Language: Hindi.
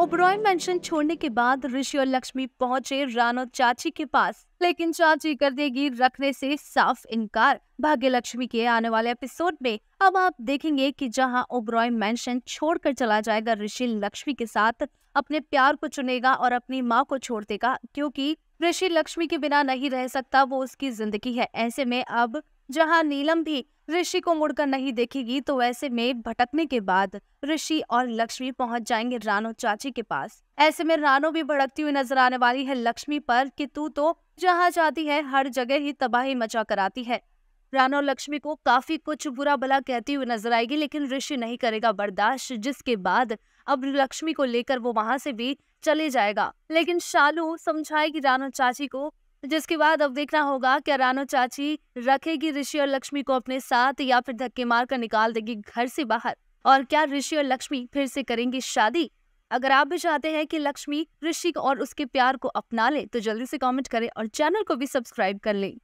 ओबरॉय मेंशन छोड़ने के बाद ऋषि और लक्ष्मी पहुंचे रानो चाची के पास लेकिन चाची कर देगी रखने से साफ इनकार भाग्य लक्ष्मी के आने वाले एपिसोड में अब आप देखेंगे कि जहां ओबरॉय मेंशन छोड़कर चला जाएगा ऋषि लक्ष्मी के साथ अपने प्यार को चुनेगा और अपनी माँ को छोड़ देगा क्योंकि ऋषि लक्ष्मी के बिना नहीं रह सकता वो उसकी जिंदगी है ऐसे में अब जहां नीलम भी ऋषि को मुड़कर नहीं देखेगी तो वैसे में भटकने के बाद ऋषि और लक्ष्मी पहुंच जाएंगे रानो चाची के पास ऐसे में रानो भी भड़कती हुई नजर आने वाली है लक्ष्मी पर कि तू तो जहाँ जाती है हर जगह ही तबाही मचा कराती है रानो लक्ष्मी को काफी कुछ बुरा भला कहती हुई नजर आएगी लेकिन ऋषि नहीं करेगा बर्दाश्त जिसके बाद अब लक्ष्मी को लेकर वो वहां से भी चले जाएगा लेकिन शालू समझाएगी रानो चाची को जिसके बाद अब देखना होगा क्या रानो चाची रखेगी ऋषि और लक्ष्मी को अपने साथ या फिर धक्के मार कर निकाल देगी घर से बाहर और क्या ऋषि और लक्ष्मी फिर से करेंगी शादी अगर आप भी चाहते हैं कि लक्ष्मी ऋषि और उसके प्यार को अपना ले तो जल्दी से कमेंट करें और चैनल को भी सब्सक्राइब कर लें